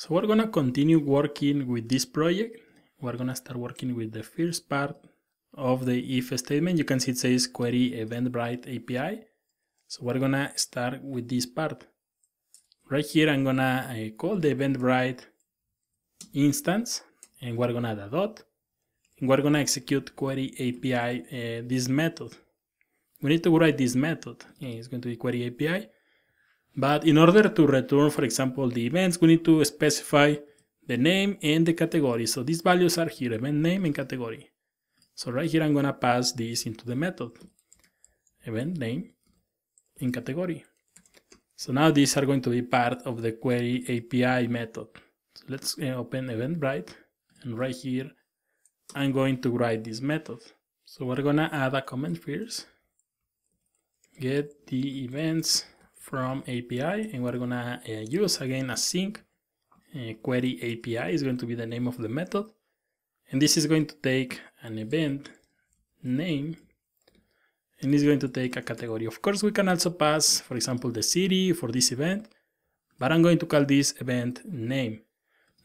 So we're gonna continue working with this project. We're gonna start working with the first part of the if statement. You can see it says query Eventbrite API. So we're gonna start with this part. Right here, I'm gonna uh, call the Eventbrite instance and we're gonna add a dot. And we're gonna execute query API uh, this method. We need to write this method. It's going to be query API. But in order to return, for example, the events, we need to specify the name and the category. So these values are here, event name and category. So right here, I'm gonna pass this into the method, event name and category. So now these are going to be part of the query API method. So let's uh, open Eventbrite and right here, I'm going to write this method. So we're gonna add a comment first, get the events from API and we're gonna uh, use again a sync uh, query API is going to be the name of the method and this is going to take an event name and it's going to take a category. Of course we can also pass for example the city for this event but I'm going to call this event name.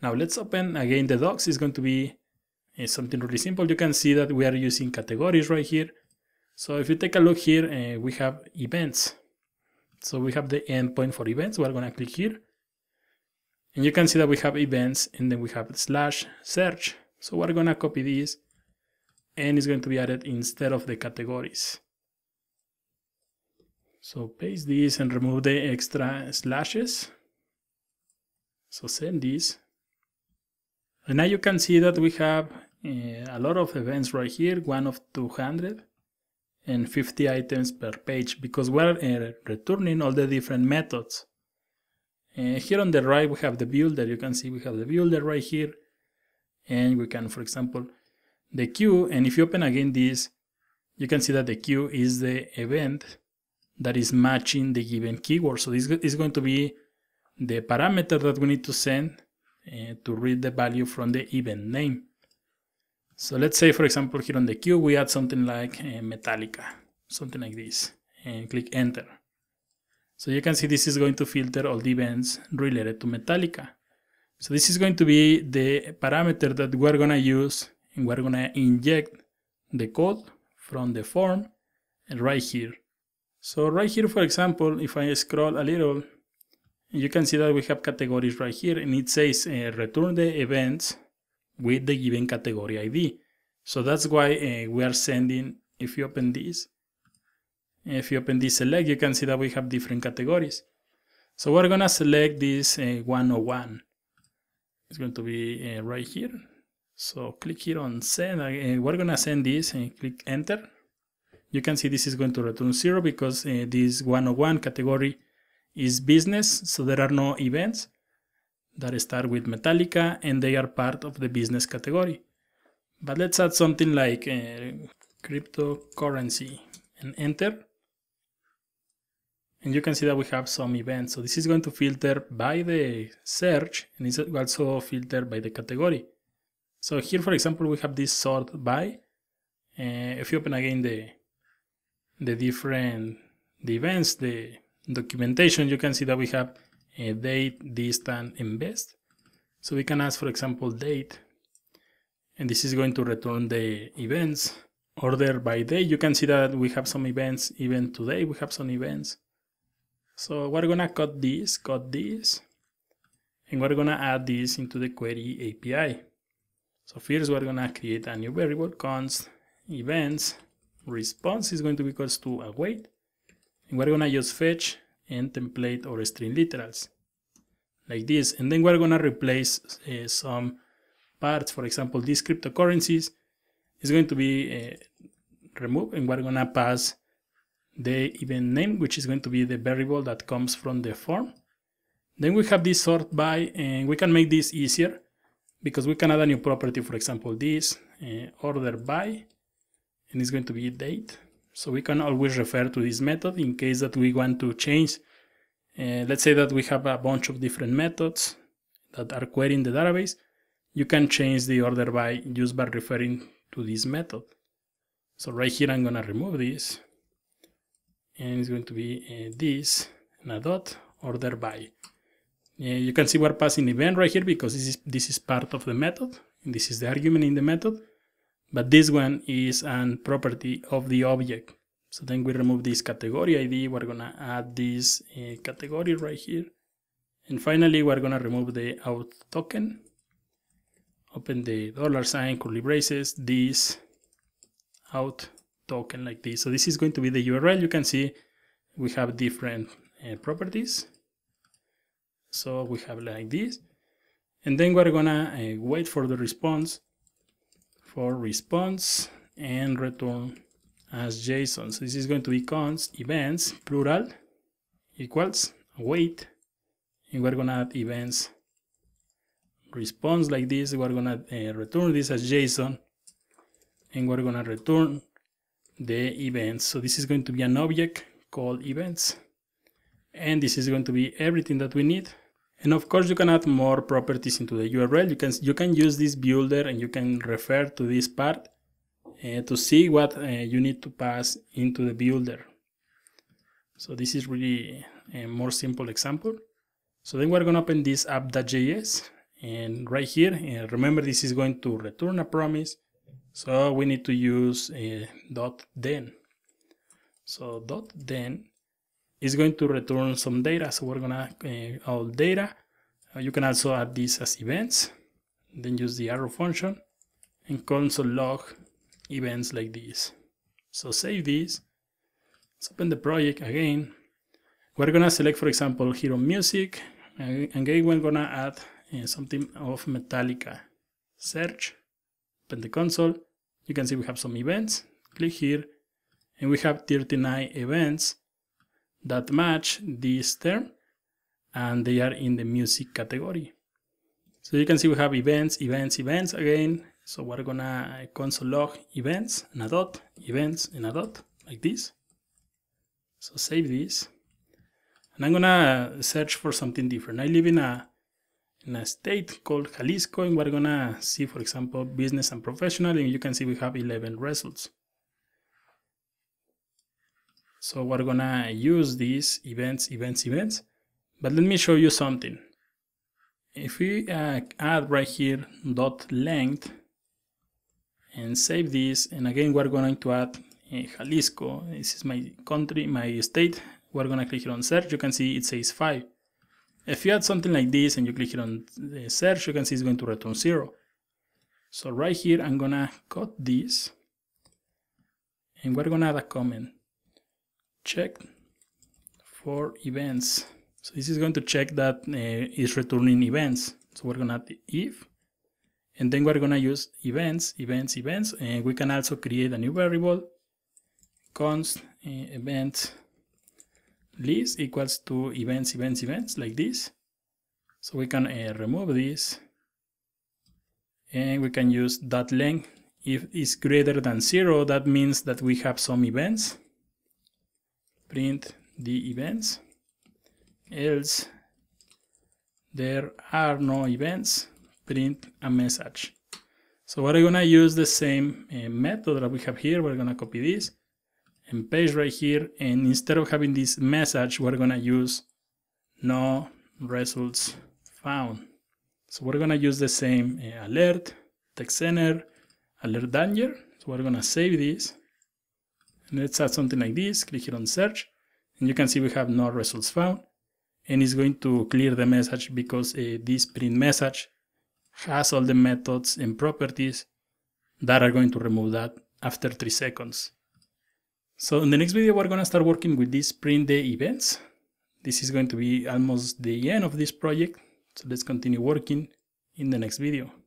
Now let's open again the docs is going to be uh, something really simple. You can see that we are using categories right here. So if you take a look here uh, we have events so we have the endpoint for events. We're going to click here. And you can see that we have events and then we have slash search. So we're going to copy this and it's going to be added instead of the categories. So paste this and remove the extra slashes. So send this. And now you can see that we have uh, a lot of events right here, one of 200 and 50 items per page because we're uh, returning all the different methods. Uh, here on the right we have the builder, you can see we have the builder right here and we can for example the queue and if you open again this you can see that the queue is the event that is matching the given keyword. So this is going to be the parameter that we need to send uh, to read the value from the event name. So let's say, for example, here on the queue, we add something like uh, Metallica, something like this, and click Enter. So you can see this is going to filter all the events related to Metallica. So this is going to be the parameter that we're going to use and we're going to inject the code from the form right here. So right here, for example, if I scroll a little, you can see that we have categories right here and it says uh, return the events with the given category ID. So that's why uh, we are sending, if you open this, if you open this select, you can see that we have different categories. So we're gonna select this uh, 101. It's going to be uh, right here. So click here on send, uh, we're gonna send this and uh, click enter. You can see this is going to return zero because uh, this 101 category is business, so there are no events that start with Metallica and they are part of the business category. But let's add something like uh, cryptocurrency and enter. And you can see that we have some events. So this is going to filter by the search and it's also filtered by the category. So here, for example, we have this sort by. Uh, if you open again the the different the events, the documentation, you can see that we have a date, distance, and best. So we can ask, for example, date, and this is going to return the events. Order by day, you can see that we have some events, even today we have some events. So we're gonna cut this, cut this, and we're gonna add this into the query API. So first we're gonna create a new variable const events response is going to be equals to await, and we're gonna use fetch and template or string literals like this and then we're gonna replace uh, some parts for example these cryptocurrencies is going to be uh, removed and we're gonna pass the event name which is going to be the variable that comes from the form then we have this sort by and we can make this easier because we can add a new property for example this uh, order by and it's going to be date so we can always refer to this method in case that we want to change. Uh, let's say that we have a bunch of different methods that are querying the database. You can change the order by just by referring to this method. So right here, I'm going to remove this. And it's going to be uh, this and a dot order by. Uh, you can see we're passing event right here because this is, this is part of the method. And this is the argument in the method. But this one is an property of the object. So then we remove this category ID. We're gonna add this uh, category right here. And finally, we're gonna remove the out token. Open the dollar sign, curly braces, this out token like this. So this is going to be the URL. You can see we have different uh, properties. So we have like this. And then we're gonna uh, wait for the response for response and return as JSON. So this is going to be const events plural equals wait, and we're gonna add events response like this. We're gonna uh, return this as JSON, and we're gonna return the events. So this is going to be an object called events, and this is going to be everything that we need and of course, you can add more properties into the URL. You can, you can use this builder and you can refer to this part uh, to see what uh, you need to pass into the builder. So this is really a eh, more simple example. So then we're going to open this app.js and right here, uh, remember this is going to return a promise. So we need to use dot then. So dot then is going to return some data. So we're gonna uh, add data. Uh, you can also add these as events, then use the arrow function and console log events like this. So save this, let's open the project again. We're gonna select, for example, Hero Music, and again we're gonna add uh, something of Metallica. Search, open the console. You can see we have some events, click here, and we have 39 events that match this term and they are in the music category. So you can see we have events, events, events again. So we're gonna console log events and a dot, events and a dot, like this. So save this. And I'm gonna search for something different. I live in a in a state called Jalisco and we're gonna see for example business and professional and you can see we have 11 results. So we're gonna use these events, events, events. But let me show you something. If we uh, add right here dot length and save this, and again we're going to add uh, Jalisco. This is my country, my state. We're gonna click here on search. You can see it says five. If you add something like this and you click here on the uh, search, you can see it's going to return zero. So right here, I'm gonna cut this and we're gonna add a comment check for events. So this is going to check that uh, returning events. So we're gonna add if, and then we're gonna use events, events, events, and we can also create a new variable, const uh, event list equals to events, events, events, like this. So we can uh, remove this, and we can use that length. If it's greater than zero, that means that we have some events print the events else there are no events print a message so we're gonna use the same uh, method that we have here we're gonna copy this and paste right here and instead of having this message we're gonna use no results found so we're gonna use the same uh, alert text center alert danger so we're gonna save this let's add something like this, click here on search, and you can see we have no results found, and it's going to clear the message because uh, this print message has all the methods and properties that are going to remove that after 3 seconds. So in the next video we're going to start working with these print day events. This is going to be almost the end of this project, so let's continue working in the next video.